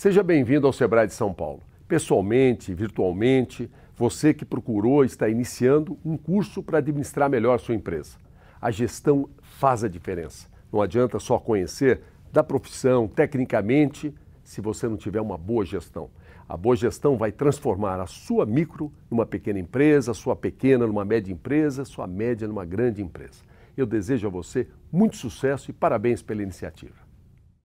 Seja bem-vindo ao Sebrae de São Paulo. Pessoalmente, virtualmente, você que procurou está iniciando um curso para administrar melhor sua empresa. A gestão faz a diferença. Não adianta só conhecer da profissão, tecnicamente, se você não tiver uma boa gestão. A boa gestão vai transformar a sua micro numa pequena empresa, a sua pequena numa média empresa, a sua média numa grande empresa. Eu desejo a você muito sucesso e parabéns pela iniciativa.